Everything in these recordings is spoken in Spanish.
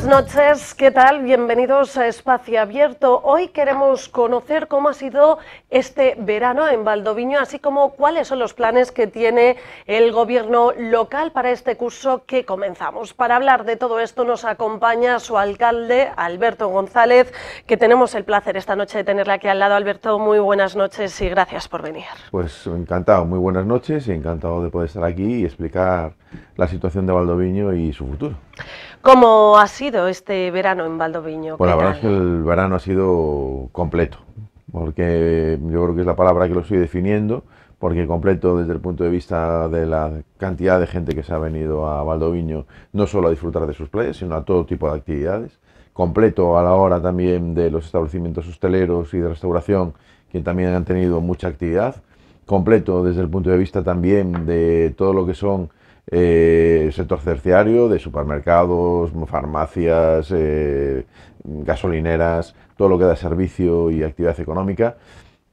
buenas noches, ¿qué tal? Bienvenidos a Espacio Abierto. Hoy queremos conocer cómo ha sido este verano en Valdoviño, así como cuáles son los planes que tiene el gobierno local para este curso que comenzamos. Para hablar de todo esto nos acompaña su alcalde, Alberto González, que tenemos el placer esta noche de tenerle aquí al lado. Alberto, muy buenas noches y gracias por venir. Pues encantado, muy buenas noches y encantado de poder estar aquí y explicar la situación de Valdoviño y su futuro. ¿Cómo ha sido este verano en Valdoviño? Bueno, pues la verdad es que el verano ha sido completo, porque yo creo que es la palabra que lo estoy definiendo, porque completo desde el punto de vista de la cantidad de gente que se ha venido a Valdoviño, no solo a disfrutar de sus playas, sino a todo tipo de actividades. Completo a la hora también de los establecimientos hosteleros y de restauración, que también han tenido mucha actividad. Completo desde el punto de vista también de todo lo que son eh, sector terciario, de supermercados, farmacias, eh, gasolineras, todo lo que da servicio y actividad económica.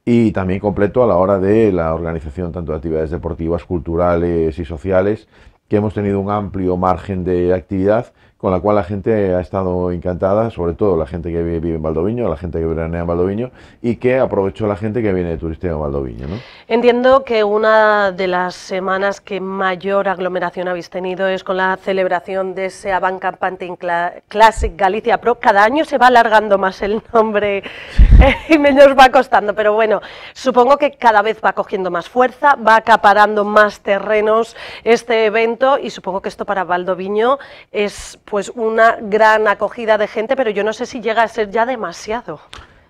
Y también completo a la hora de la organización tanto de actividades deportivas, culturales y sociales, que hemos tenido un amplio margen de actividad con la cual la gente ha estado encantada, sobre todo la gente que vive en Valdoviño, la gente que veranea en Valdoviño y que aprovechó la gente que viene de turisteo a Valdoviño. Entiendo que una de las semanas que mayor aglomeración habéis tenido es con la celebración de ese Avant Classic Galicia Pro. Cada año se va alargando más el nombre y menos va costando, pero bueno, supongo que cada vez va cogiendo más fuerza, va acaparando más terrenos este evento y supongo que esto para Valdoviño es pues una gran acogida de gente, pero yo no sé si llega a ser ya demasiado.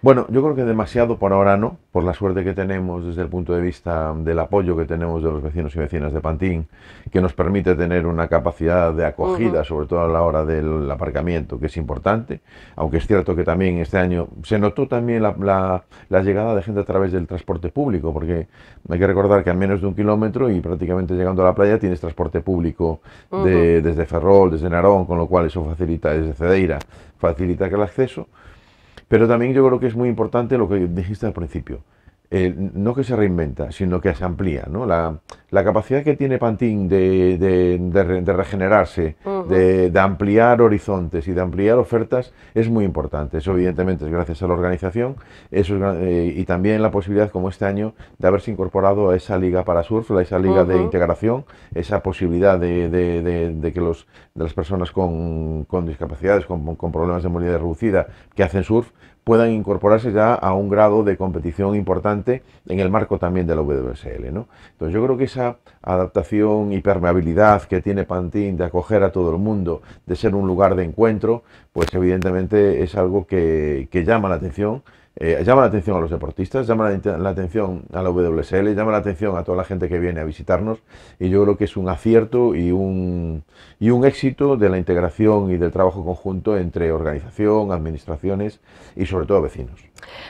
Bueno, yo creo que demasiado por ahora no, por la suerte que tenemos desde el punto de vista del apoyo que tenemos de los vecinos y vecinas de Pantín, que nos permite tener una capacidad de acogida, sobre todo a la hora del aparcamiento, que es importante, aunque es cierto que también este año se notó también la, llegada de gente a través del transporte público, porque hay que recordar que a menos de un kilómetro y prácticamente llegando a la playa tienes transporte público desde Ferrol, desde Narón, con lo cual eso facilita, desde Cedeira, facilita el acceso pero también yo creo que es muy importante lo que dijiste al principio, eh, no que se reinventa, sino que se amplía. La, capacidad que tiene Pantín de, regenerarse, de, ampliar horizontes y de ampliar ofertas es muy importante. Eso evidentemente es gracias a la organización eh, y también la posibilidad, como este año, de haberse incorporado a esa liga para surf, a esa liga de integración, esa posibilidad de, que las personas con, con discapacidades, con problemas de movilidad reducida que hacen surf, puedan incorporarse ya a un grado de competición importante en el marco también de la WSL. Entonces yo creo que esa adaptación y permeabilidad que tiene Pantin de acoger a todo el mundo, de ser un lugar de encuentro, pues evidentemente es algo que, que llama la atención eh, llama la atención a los deportistas, llama la, atención a la WSL, llama la atención a toda la gente que viene a visitarnos y yo creo que es un acierto y un, y un éxito de la integración y del trabajo conjunto entre organización, administraciones y sobre todo vecinos.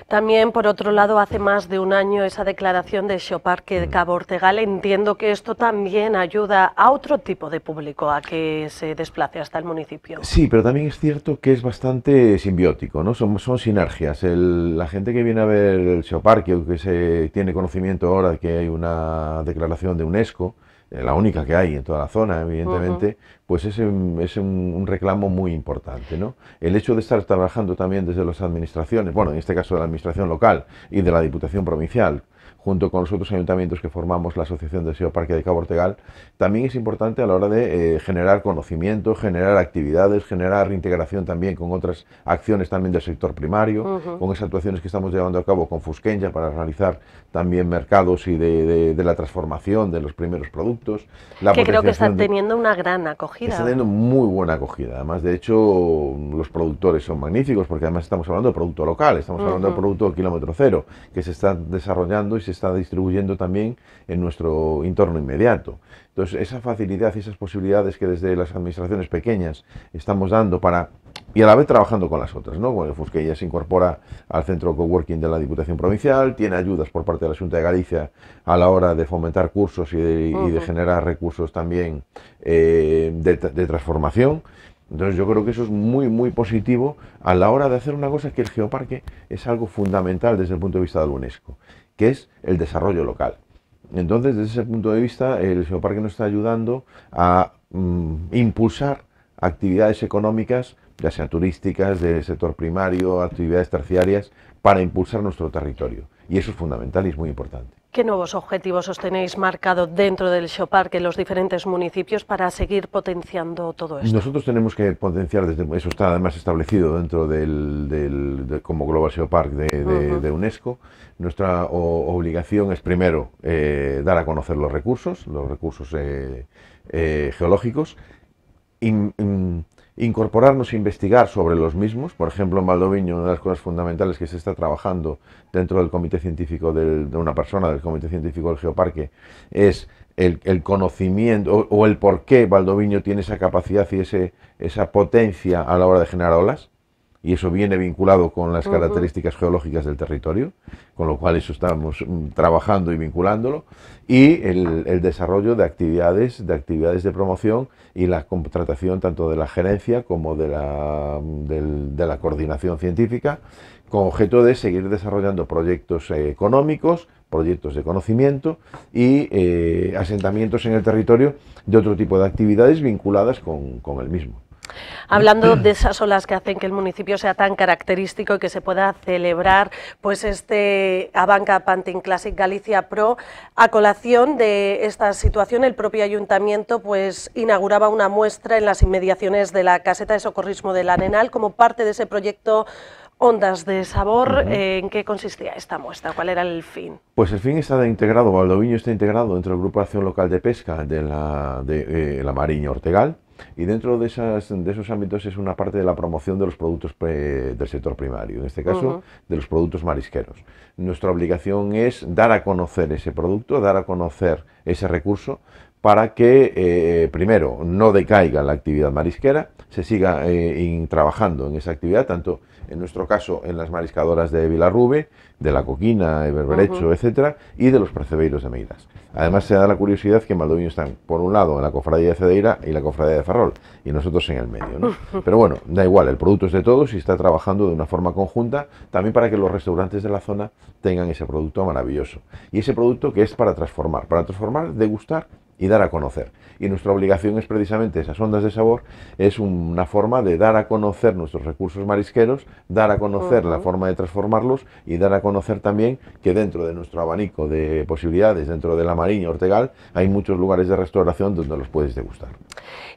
También, por otro lado, hace más de un año esa declaración de Xoparque de Cabo Ortegal. Entiendo que esto también ayuda a otro tipo de público a que se desplace hasta el municipio. Sí, pero también es cierto que es bastante simbiótico, ¿no? Son, son sinergias. El, la gente que viene a ver el o que se tiene conocimiento ahora de que hay una declaración de UNESCO, eh, la única que hay en toda la zona, evidentemente, pues es, un, es un, reclamo muy importante. ¿no? El hecho de estar trabajando también desde las administraciones, bueno, en este caso de la administración local y de la Diputación Provincial, junto con los otros ayuntamientos que formamos la Asociación de SEO Parque de Cabo Ortegal, también es importante a la hora de eh, generar conocimiento, generar actividades, generar integración también con otras acciones también del sector primario, con esas actuaciones que estamos llevando a cabo con Fusquenya... para realizar también mercados y de, la transformación de los primeros productos. que creo que están teniendo una gran acogida. ...están teniendo muy buena acogida. Además, de hecho, los productores son magníficos porque además estamos hablando de producto local, estamos hablando de producto kilómetro cero, que se está desarrollando pues, se está distribuyendo también en nuestro entorno inmediato. Entonces, esa facilidad y esas posibilidades que desde las administraciones pequeñas estamos dando para y a la vez trabajando con las otras, ¿no? que ya se incorpora al centro coworking de la Diputación Provincial, tiene ayudas por parte de la Junta de Galicia a la hora de fomentar cursos y de, generar recursos también eh, de, transformación. Entonces yo creo que eso es muy, muy positivo a la hora de hacer una cosa que el geoparque es algo fundamental desde el punto de vista de la UNESCO que es el desarrollo local. Entonces, desde ese punto de vista, el Geoparque nos está ayudando a mm, impulsar actividades económicas, ya sean turísticas, del sector primario, actividades terciarias, para impulsar nuestro territorio. Y eso es fundamental y es muy importante. ¿Qué nuevos objetivos os tenéis marcado dentro del Shopark en los diferentes municipios para seguir potenciando todo esto? Nosotros tenemos que potenciar, eso está además establecido dentro del, como Global Shopark de, UNESCO. Nuestra obligación es primero eh, dar a conocer los recursos, los recursos eh, eh, geológicos incorporarnos e investigar sobre los mismos. Por ejemplo, en Valdoviño, una de las cosas fundamentales que se está trabajando dentro del comité científico de una persona del comité científico del Geoparque es el, conocimiento o, el por qué Valdoviño tiene esa capacidad y ese, esa potencia a la hora de generar olas y eso viene vinculado con las características geológicas del territorio, con lo cual eso estamos mm, trabajando y vinculándolo, y el, desarrollo de actividades, de actividades de promoción y la contratación tanto de la gerencia como de la, mm, de la coordinación científica, con objeto de seguir desarrollando proyectos eh, económicos, proyectos de conocimiento y eh, asentamientos en el territorio de otro tipo de actividades vinculadas con el mismo. Hablando de esas olas que hacen que el municipio sea tan característico y que se pueda celebrar pues este Abanca Panting Classic Galicia Pro, a colación de esta situación el propio ayuntamiento pues inauguraba una muestra en las inmediaciones de la caseta de socorrismo del Anenal, como parte de ese proyecto Ondas de Sabor, eh, ¿en qué consistía esta muestra? ¿Cuál era el fin? Pues el fin está integrado, Valdoviño está integrado entre del Grupo de Acción Local de Pesca de la, de, eh, la Mariña Ortegal, y dentro de, esas, esos ámbitos es una parte de la promoción de los productos del sector primario, en este caso de los productos marisqueros. Nuestra obligación es dar a conocer ese producto, dar a conocer ese recurso para que, eh, primero, no decaiga la actividad marisquera, se siga eh, trabajando en esa actividad, tanto en nuestro caso en las mariscadoras de Vilarrube, de La Coquina, de Berberecho, etcétera, y de los percebeiros de Meiras. Además, se da la curiosidad que en están, por un lado, en la cofradía de Cedeira y la cofradía de Ferrol, y nosotros en el medio. ¿no? Pero bueno, da igual, el producto es de todos y está trabajando de una forma conjunta, también para que los restaurantes de la zona tengan ese producto maravilloso. Y ese producto que es para transformar, para transformar, degustar y dar a conocer. Y nuestra obligación es precisamente esas ondas de sabor, es una forma de dar a conocer nuestros recursos marisqueros, dar a conocer la forma de transformarlos y dar a conocer también que dentro de nuestro abanico de posibilidades, dentro de la Mariña Ortegal, hay muchos lugares de restauración donde los puedes degustar.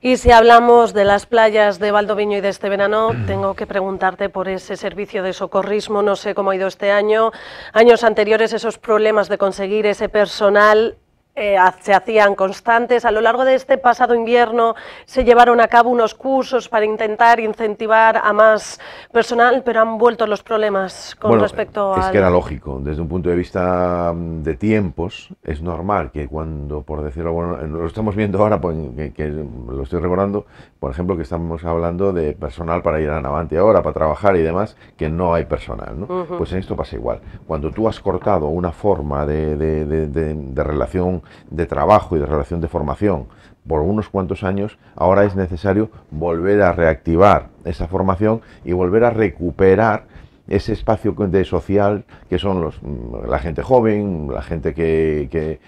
Y si hablamos de las playas de Valdoviño y de este verano, tengo que preguntarte por ese servicio de socorrismo, no sé cómo ha ido este año, años anteriores esos problemas de conseguir ese personal eh, se hacían constantes. A lo largo de este pasado invierno se llevaron a cabo unos cursos para intentar incentivar a más personal, pero han vuelto los problemas con respecto a... Es que era lógico, desde un punto de vista mm, de tiempos, es normal que cuando, por decirlo, bueno, lo estamos viendo ahora, pues, que, que lo estoy recordando, por ejemplo, que estamos hablando de personal para ir a Navante ahora, para trabajar y demás, que no hay personal. Pues en esto pasa igual. Cuando tú has cortado una forma de, relación de trabajo y de relación de formación por unos cuantos años, ahora es necesario volver a reactivar esa formación y volver a recuperar ese espacio social que son los, mm, la gente joven, la gente que,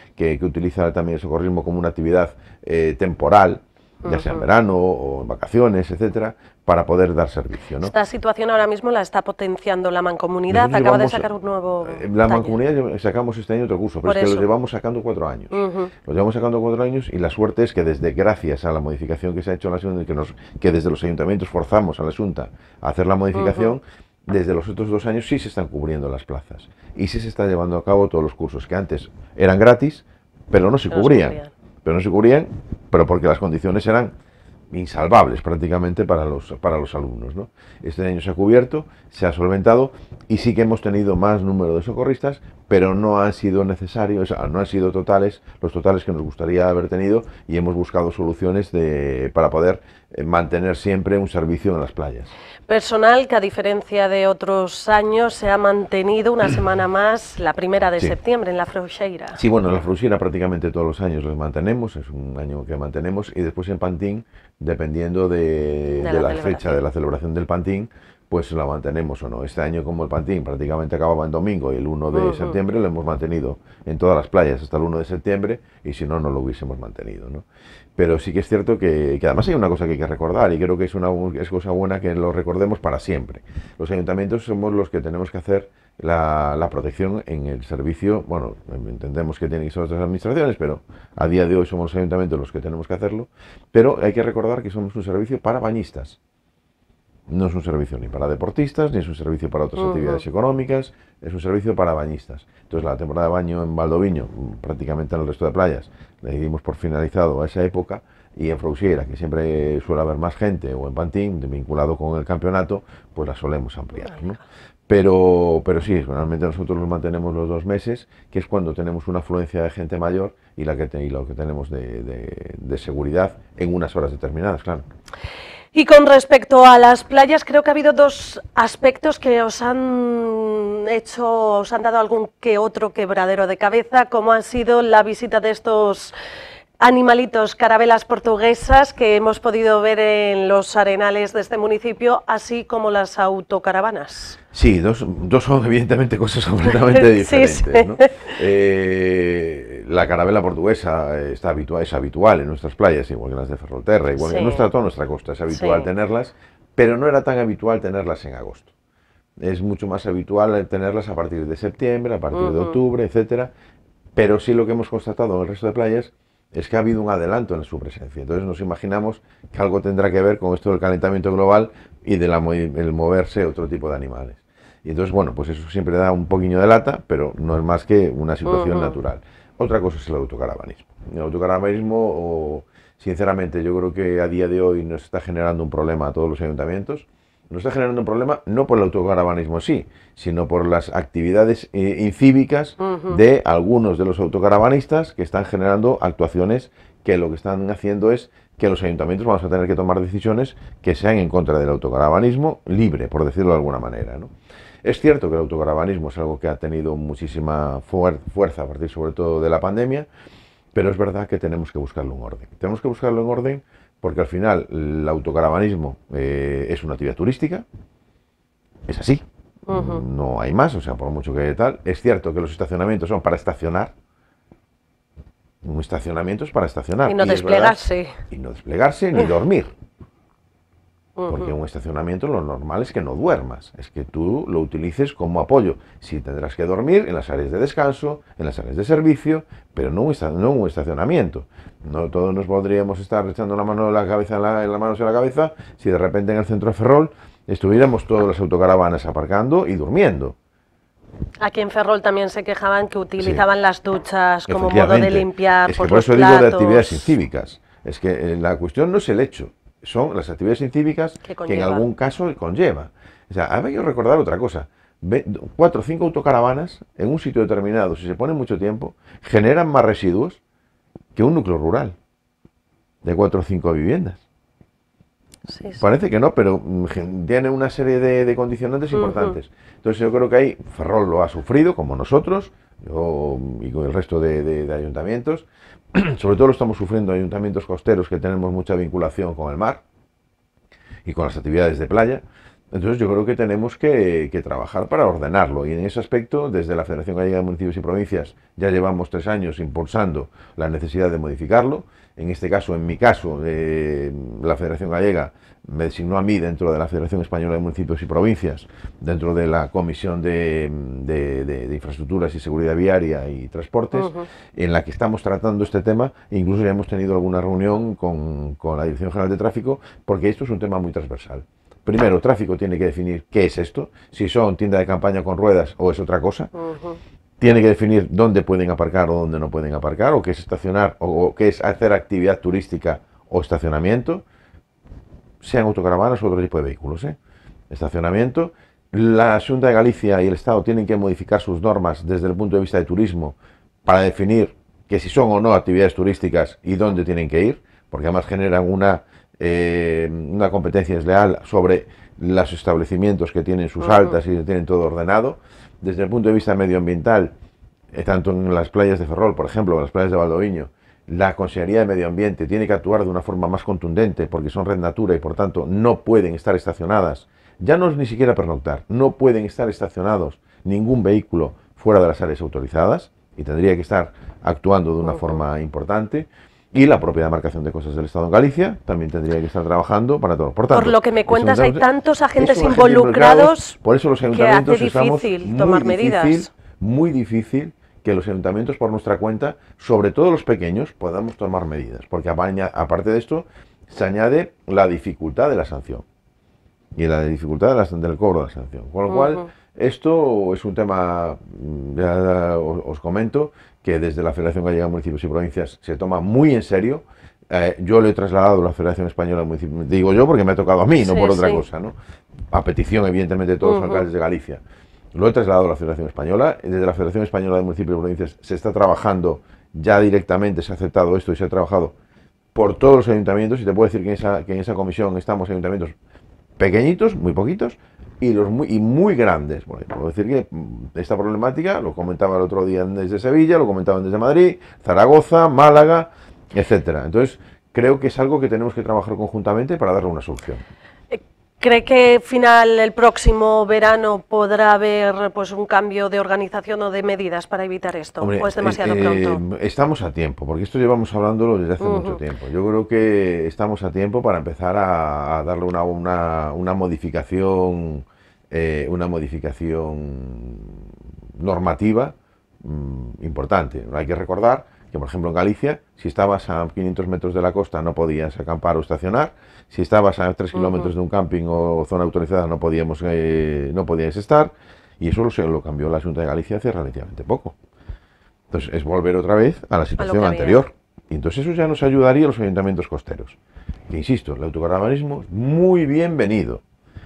utiliza también el socorrismo como una actividad eh, temporal ya sea en verano o en vacaciones, etcétera, para poder dar servicio. Esta situación ahora mismo la está potenciando la mancomunidad, acaba de sacar un nuevo. Eh, la mancomunidad sacamos este año otro curso, pero es que lo llevamos sacando cuatro años. Lo llevamos sacando cuatro años y la suerte es que desde gracias a la modificación que se ha hecho en la Junta, que, que desde los ayuntamientos forzamos a la Junta a hacer la modificación. desde los otros dos años sí se están cubriendo las plazas y sí se están llevando a cabo todos los cursos que antes eran gratis, pero no Se cubrían pero no se cubrían, pero porque las condiciones eran insalvables prácticamente para los, para los alumnos. Este año se ha cubierto, se ha solventado y sí que hemos tenido más número de socorristas, pero no han sido necesarios, no han sido totales, los totales que nos gustaría haber tenido y hemos buscado soluciones de, para poder eh, mantener siempre un servicio en las playas. Personal que a diferencia de otros años se ha mantenido una semana más, la primera de septiembre en la Frouxeira. Sí, bueno, en la Frouxeira prácticamente todos los años los mantenemos, es un año que mantenemos y después en Pantín, dependiendo de, la, la fecha de la celebración del Pantín, pues la mantenemos o no. Este año como el Pantín prácticamente acababa en domingo y el 1 de septiembre lo hemos mantenido en todas las playas hasta el 1 de septiembre y si no, no lo hubiésemos mantenido. ¿no? Pero sí que es cierto que, además hay una cosa que hay que recordar y creo que es una es cosa buena que lo recordemos para siempre. Los ayuntamientos somos los que tenemos que hacer la, la protección en el servicio, bueno, entendemos que tienen que ser otras administraciones, pero a día de hoy somos los ayuntamientos los que tenemos que hacerlo, pero hay que recordar que somos un servicio para bañistas. No es un servicio ni para deportistas, ni es un servicio para otras actividades económicas, es un servicio para bañistas. Entonces la temporada de baño en Valdoviño, mm, prácticamente en el resto de playas, le dimos por finalizado a esa época y en Frausiera, que siempre suele haber más gente, o en Pantín, vinculado con el campeonato, pues la solemos ampliar. Pero, pero sí, realmente nosotros nos mantenemos los dos meses, que es cuando tenemos una afluencia de gente mayor y, la que lo que tenemos de, de seguridad en unas horas determinadas, claro. Y con respecto a las playas, creo que ha habido dos aspectos que os han hecho, os han dado algún que otro quebradero de cabeza, como ha sido la visita de estos animalitos carabelas portuguesas que hemos podido ver en los arenales de este municipio, así como las autocaravanas. Sí, dos, son evidentemente cosas completamente diferentes. Eh, la carabela portuguesa eh, está habitual, es habitual en nuestras playas, igual que las de Ferrolterra, igual que en nuestra, toda nuestra costa, es habitual tenerlas, pero no era tan habitual tenerlas en agosto. Es mucho más habitual eh, tenerlas a partir de septiembre, a partir de octubre, etcétera. Pero sí lo que hemos constatado en el resto de playas es que ha habido un adelanto en su presencia. Entonces nos imaginamos que algo tendrá que ver con esto del calentamiento global y del moverse otro tipo de animales. Y entonces, bueno, pues eso siempre da un poquillo de lata, pero no es más que una situación natural. Otra cosa es el autocaravanismo. El autocaravanismo, sinceramente, yo creo que a día de hoy nos está generando un problema a todos los ayuntamientos. Nos está generando un problema no por el autocaravanismo sí, sino por las actividades eh, incívicas de algunos de los autocaravanistas que están generando actuaciones que lo que están haciendo es que los ayuntamientos vamos a tener que tomar decisiones que sean en contra del autocaravanismo libre, por decirlo de alguna manera. ¿no? Es cierto que el autocaravanismo es algo que ha tenido muchísima fuerza a partir sobre todo de la pandemia, pero es verdad que tenemos que buscarlo en orden. Tenemos que buscarlo en orden porque al final el autocaravanismo eh, es una actividad turística, es así, no hay más, o sea, por mucho que tal. Es cierto que los estacionamientos son para estacionar, un estacionamiento es para estacionar. Y no desplegarse. y no desplegarse ni dormir. Porque un estacionamiento lo normal es que no duermas, es que tú lo utilices como apoyo. Si tendrás que dormir en las áreas de descanso, en las áreas de servicio, pero no en un estacionamiento. No todos nos podríamos estar echando la mano en la cabeza, en la, mano la cabeza, si de repente en el centro de Ferrol estuviéramos todas las autocaravanas aparcando y durmiendo. Aquí en Ferrol también se quejaban que utilizaban las duchas como modo de limpiar es que por, eso digo de actividades cívicas. Es que eh, la cuestión no es el hecho, son las actividades científicas que, en algún caso conlleva. O sea, hay que recordar otra cosa. Cuatro o cinco autocaravanas en un sitio determinado, si se pone mucho tiempo, generan más residuos que un núcleo rural de cuatro o cinco viviendas. Parece que no, pero mm, tiene una serie de, condicionantes importantes. Entonces yo creo que ahí Ferrol lo ha sufrido, como nosotros, yo, y con el resto de, de ayuntamientos. Sobre todo lo estamos sufriendo ayuntamientos costeros que tenemos mucha vinculación con el mar y con las actividades de playa. Entonces yo creo que tenemos que, trabajar para ordenarlo y en ese aspecto desde la Federación Gallega de Municipios y Provincias ya llevamos tres años impulsando la necesidad de modificarlo. En este caso, en mi caso, eh, la Federación Gallega me designó a mí dentro de la Federación Española de Municipios y Provincias, dentro de la Comisión de, Infraestructuras y Seguridad Viaria y Transportes, en la que estamos tratando este tema incluso ya hemos tenido alguna reunión con la Dirección General de Tráfico porque esto es un tema muy transversal. Primero, tráfico tiene que definir qué es esto, si son tienda de campaña con ruedas o es otra cosa. Tiene que definir dónde pueden aparcar o dónde no pueden aparcar, o qué es estacionar, o, qué es hacer actividad turística o estacionamiento, sean autocaravanas o otro tipo de vehículos. ¿eh? Estacionamiento. La Junta de Galicia y el Estado tienen que modificar sus normas desde el punto de vista de turismo para definir que si son o no actividades turísticas y dónde tienen que ir, porque además generan una eh, una competencia desleal sobre los establecimientos que tienen sus altas y tienen todo ordenado. Desde el punto de vista medioambiental, eh, tanto en las playas de Ferrol, por ejemplo, en las playas de Valdoviño, la Consejería de Medio Ambiente tiene que actuar de una forma más contundente porque son red natura y por tanto no pueden estar estacionadas. Ya no es ni siquiera pernoctar, no pueden estar estacionados ningún vehículo fuera de las áreas autorizadas y tendría que estar actuando de una forma importante. Y la propia demarcación de cosas del Estado en Galicia también tendría que estar trabajando para todos. Por, lo que me cuentas, hay tantos agentes involucrados. Por eso los ayuntamientos que difícil muy tomar difícil, Muy difícil que los ayuntamientos, por nuestra cuenta, sobre todo los pequeños, podamos tomar medidas. Porque aparte de esto, se añade la dificultad de la sanción y la dificultad del cobro de la sanción. Con lo cual, esto es un tema, ya os comento, que desde la Federación Gallega de Municipios y Provincias se toma muy en serio. Eh, yo lo he trasladado a la Federación Española de Municipios, digo yo porque me ha tocado a mí, no por otra cosa, ¿no? a petición evidentemente de todos los alcaldes de Galicia. Lo he trasladado a la Federación Española, desde la Federación Española de Municipios y Provincias se está trabajando ya directamente, se ha aceptado esto y se ha trabajado por todos los ayuntamientos y te puedo decir que en esa, que en esa comisión estamos ayuntamientos pequeñitos, muy poquitos, y, los muy, y muy grandes. puedo decir que mm, esta problemática lo comentaba el otro día desde Sevilla, lo comentaban desde Madrid, Zaragoza, Málaga, etcétera. Entonces, creo que es algo que tenemos que trabajar conjuntamente para darle una solución. ¿Cree que final el próximo verano podrá haber pues un cambio de organización o de medidas para evitar esto? ¿O es demasiado eh, pronto? Eh, estamos a tiempo, porque esto llevamos hablándolo desde hace mucho tiempo. Yo creo que estamos a tiempo para empezar a, darle una, modificación, eh, una modificación normativa importante, mm, importante. Hay que recordar por ejemplo en Galicia, si estabas a 500 metros de la costa no podías acampar o estacionar, si estabas a 3 kilómetros de un camping o zona autorizada no, podíamos, eh, no podías estar, y eso lo, lo cambió la Junta de Galicia hace relativamente poco. Entonces es volver otra vez a la situación anterior. Y entonces eso ya nos ayudaría los ayuntamientos costeros. Que insisto, el autocaravanismo es muy bienvenido.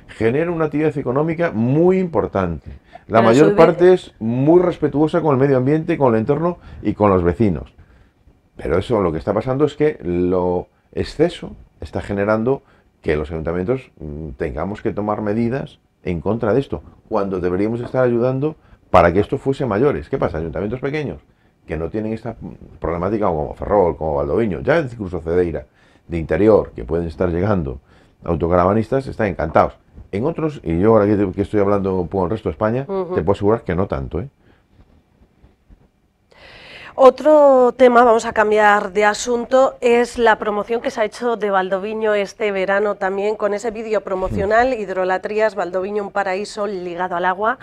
Genera una actividad económica muy importante. La mayor parte es muy respetuosa con el medio ambiente, con el entorno y con los vecinos. Pero eso lo que está pasando es que lo exceso está generando que los ayuntamientos mm, tengamos que tomar medidas en contra de esto, cuando deberíamos estar ayudando para que esto fuese mayores. ¿Qué pasa? Ayuntamientos pequeños que no tienen esta problemática como Ferrol, como Valdoviño, ya incluso Cedeira, de interior, que pueden estar llegando autocaravanistas, están encantados. En otros, y yo ahora que, estoy hablando un el resto de España, te puedo asegurar que no tanto, ¿eh? Otro tema, vamos a cambiar de asunto, es la promoción que se ha hecho de Valdoviño este verano también con ese vídeo hmm. promocional Hidrolatrías, Valdoviño, un paraíso ligado al agua.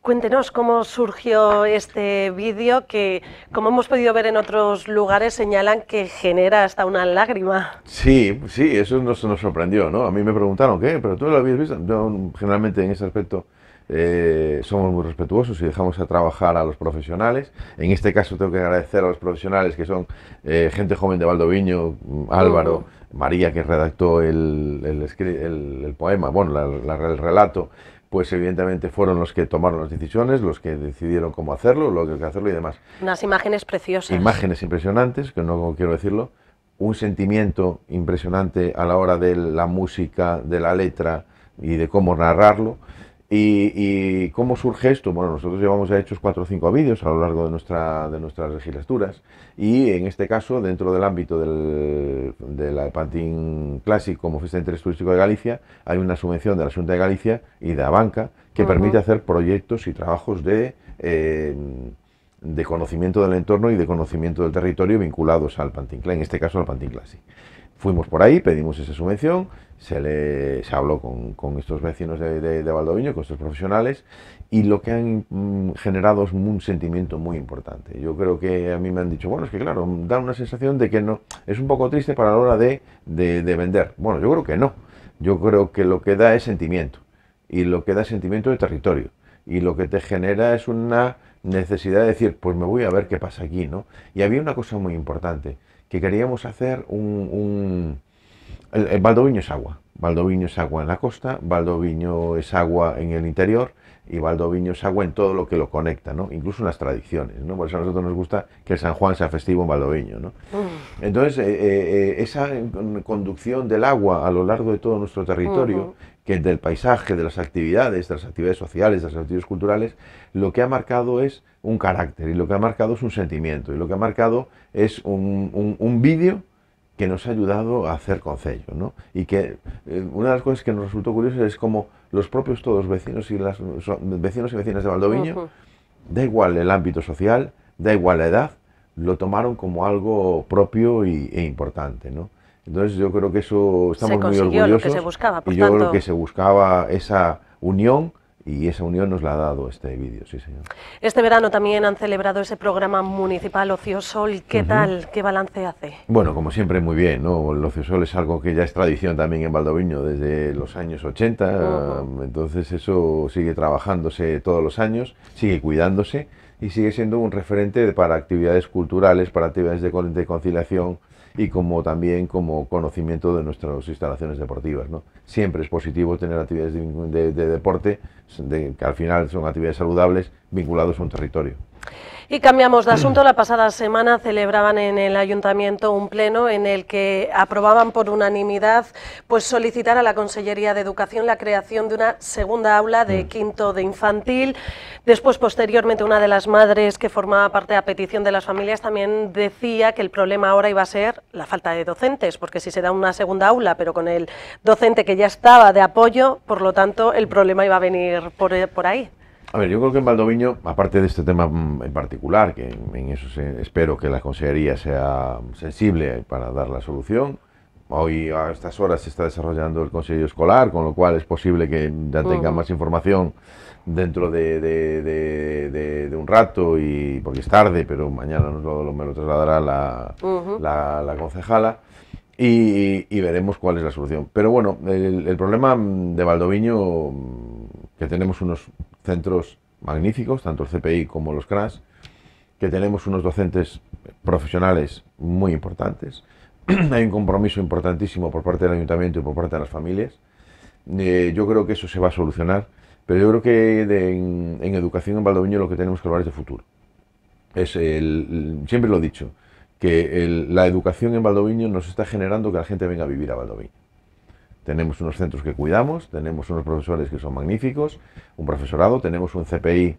Cuéntenos cómo surgió este vídeo que, como hemos podido ver en otros lugares, señalan que genera hasta una lágrima. Sí, sí, eso nos, sorprendió, ¿no? A mí me preguntaron, ¿qué? ¿Pero tú lo habías visto? generalmente en ese aspecto eh, somos muy respetuosos y dejamos a trabajar a los profesionales. En este caso tengo que agradecer a los profesionales que son eh, gente joven de Valdoviño, mm, Álvaro, María que redactó el, el, poema, bueno, el relato, pues evidentemente fueron los que tomaron las decisiones, los que decidieron cómo hacerlo, lo que hacerlo y demás. Unas imágenes preciosas. Imágenes impresionantes, que no quiero decirlo, un sentimiento impresionante a la hora de la música, de la letra y de cómo narrarlo. ¿Y, cómo surge esto? Bueno, nosotros llevamos ya hechos cuatro o cinco vídeos a lo largo de, nuestras legislaturas y en este caso, dentro del ámbito del, del Pantín Clásico como fiesta de interés turístico de Galicia, hay una subvención de la Junta de Galicia y de Banca que permite hacer proyectos y trabajos em, de, conocimiento del entorno y de conocimiento del territorio vinculados al Pantín en este caso al Pantín Clásico. Fuimos por ahí, pedimos esa subvención se, le, habló con, estos vecinos de, de, Valdoviño, con estos profesionales, y lo que han mm, generado es un sentimiento muy importante. Yo creo que a mí me han dicho, bueno, es que claro, da una sensación de que no, es un poco triste para la hora de, vender. Bueno, yo creo que no. Yo creo que lo que da es sentimiento, y lo que da sentimiento de territorio, y lo que te genera es una necesidad de decir, pues me voy a ver qué pasa aquí, ¿no? Y había una cosa muy importante, que queríamos hacer un el, es agua. Valdoviño es agua en la costa, Valdoviño es agua en el interior y Valdoviño es agua en todo lo que lo conecta, ¿no? incluso en las tradiciones. ¿no? Por eso a nosotros nos gusta que el San Juan sea festivo en Valdoviño. ¿no? Mm. Entonces, eh, eh, eh, esa conducción del agua a lo largo de todo nuestro territorio, que es del paisaje, de las actividades, de las actividades sociales, de las actividades culturales, lo que ha marcado es un carácter y lo que ha marcado es un sentimiento y lo que ha marcado es un, un, un vídeo que nos ha ayudado a hacer concello, ¿no? Y que eh, una de las cosas que nos resultó curiosa es como los propios todos vecinos y las vecinos y vecinas de Valdoviño, da igual el ámbito social, da igual la edad, lo tomaron como algo propio y, e importante, ¿no? Entonces yo creo que eso estamos muy orgullosos. Lo que se buscaba, y yo creo que se buscaba esa unión y esa unión nos la ha dado este vídeo, sí señor. Este verano también han celebrado ese programa municipal Ocio Sol... ¿qué tal? ¿Qué balance hace? Bueno, como siempre, muy bien, ¿no? El Sol es algo que ya es tradición también en Valdoviño desde los años 80, entonces eso sigue trabajándose todos los años, sigue cuidándose y sigue siendo un referente para actividades culturales, para actividades de conciliación, y como también como conocimiento de nuestras instalaciones deportivas. Siempre es positivo tener actividades de, deporte, que al final son actividades saludables vinculados a un territorio. Y cambiamos de asunto. La pasada semana celebraban en el ayuntamiento un pleno en el que aprobaban por unanimidad pues solicitar a la Consellería de Educación la creación de una segunda aula de mm. quinto de infantil. Después, posteriormente, una de las madres que formaba parte a petición de las familias también decía que el problema ahora iba a ser la falta de docentes, porque si se da una segunda aula, pero con el docente que ya estaba de apoyo, por lo tanto, el problema iba a venir por, eh, por ahí. A ver, yo creo que en Valdoviño, aparte de este tema mm, en particular, que en eso espero que la Consejería sea sensible para dar la solución, hoy a estas horas se está desarrollando el Consejo Escolar, con lo cual es posible que ya tenga más información dentro de, un rato, y porque es tarde, pero mañana nos lo, me lo trasladará la, concejala. Y, veremos cuál es la solución. Pero bueno, el, el problema de Valdoviño, mm, que tenemos unos centros magníficos, tanto el CPI como los CRAS, que tenemos unos docentes profesionales muy importantes. Hay un compromiso importantísimo por parte del ayuntamiento y por parte de las familias. Eh, yo creo que eso se va a solucionar, pero yo creo que en, educación en Valdoviño lo que tenemos que hablar es de futuro. Es siempre lo he dicho, que la educación en Valdoviño nos está generando que la gente venga a vivir a Valdoviño. Tenemos unos centros que cuidamos, tenemos unos profesores que son magníficos, un profesorado, tenemos un CPI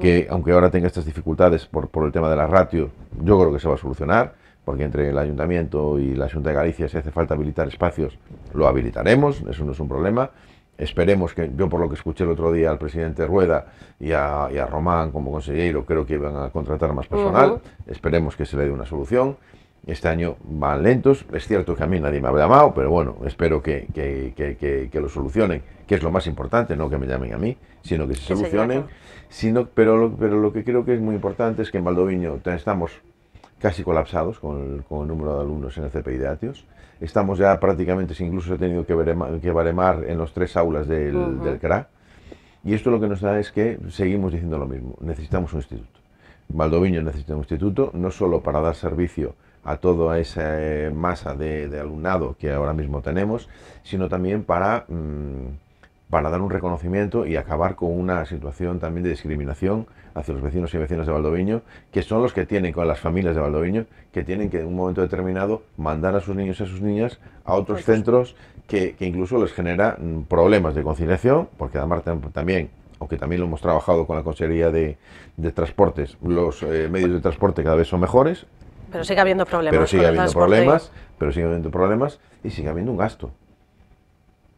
que, aunque ahora tenga estas dificultades por, por el tema de la ratio, yo creo que se va a solucionar, porque entre el ayuntamiento y la Junta de Galicia, si hace falta habilitar espacios, lo habilitaremos, eso no es un problema esperemos que, yo por lo que escuché el otro día al presidente Rueda y a, Román como consejero, creo que iban a contratar más personal, esperemos que se le dé una solución. Este año van lentos, es cierto que a mí nadie me ha llamado, pero bueno, espero que, que, que, que, lo solucionen, que es lo más importante, no que me llamen a mí, sino que se solucionen. Sino, pero, lo, pero lo que creo que es muy importante es que en Valdoviño estamos casi colapsados con el, con el número de alumnos en el CPI de Atios. Estamos ya prácticamente, incluso he tenido que, baremar, que baremar en los tres aulas del, del CRA. Y esto lo que nos da es que seguimos diciendo lo mismo, necesitamos un instituto. Valdoviño necesita un instituto, no solo para dar servicio a toda esa eh, masa de, alumnado que ahora mismo tenemos, sino también para, mm, para dar un reconocimiento y acabar con una situación también de discriminación hacia los vecinos y vecinas de Valdoviño, que son los que tienen, con las familias de Valdoviño, que tienen que en un momento determinado mandar a sus niños y a sus niñas a otros pues, pues, centros que, incluso les genera mm, problemas de conciliación, porque además también, aunque también lo hemos trabajado con la Consejería de, Transportes, los eh, medios de transporte cada vez son mejores, pero sigue habiendo problemas. Pero sigue habiendo problemas, pero sigue habiendo problemas y sigue habiendo un gasto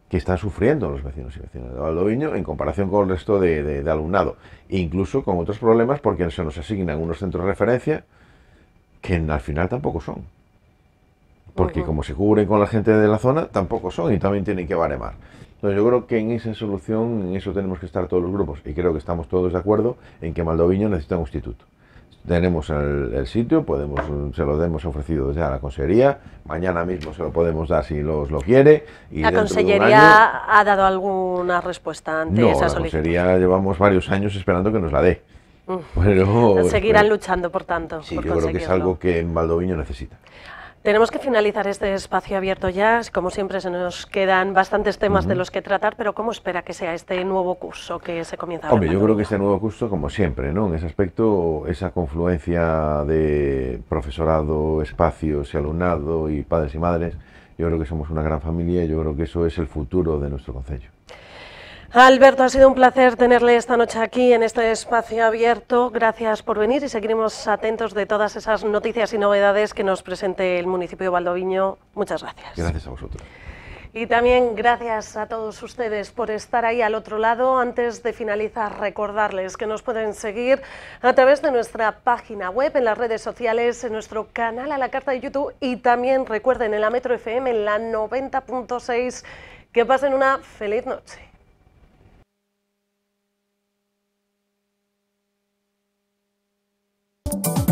que están sufriendo los vecinos y vecinas de Valdoviño en comparación con el resto de, de, alumnado, incluso con otros problemas porque se nos asignan unos centros de referencia que al final tampoco son. Porque como se cubren con la gente de la zona, tampoco son y también tienen que baremar. Entonces yo creo que en esa solución, en eso tenemos que estar todos los grupos y creo que estamos todos de acuerdo en que Maldoviño necesita un instituto tenemos el, sitio, podemos, se lo hemos ofrecido ya a la consellería, mañana mismo se lo podemos dar si los lo quiere. Y ¿La consellería ha dado alguna respuesta ante esa solicitud? No, la consellería llevamos varios años esperando que nos la dé. Mm. Seguirán luchando, por tanto. Sí, yo creo que es algo que en Valdoviño necesita. Tenemos que finalizar este espacio abierto ya. Como siempre, se nos quedan bastantes temas de los que tratar, pero ¿cómo espera que sea este nuevo curso que se comienza Hombre, yo creo que este nuevo curso, como siempre, ¿no? En ese aspecto, esa confluencia de profesorado, espacios y alumnado y padres y madres, yo creo que somos una gran familia y yo creo que eso es el futuro de nuestro concello. Alberto, ha sido un placer tenerle esta noche aquí en este espacio abierto. Gracias por venir y seguiremos atentos de todas esas noticias y novedades que nos presente el municipio de Valdoviño. Muchas gracias. Gracias a vosotros. Y también gracias a todos ustedes por estar ahí al otro lado. Antes de finalizar, recordarles que nos pueden seguir a través de nuestra página web, en las redes sociales, en nuestro canal a la carta de YouTube y también recuerden en la Metro FM en la 90.6. Que pasen una feliz noche. Thank you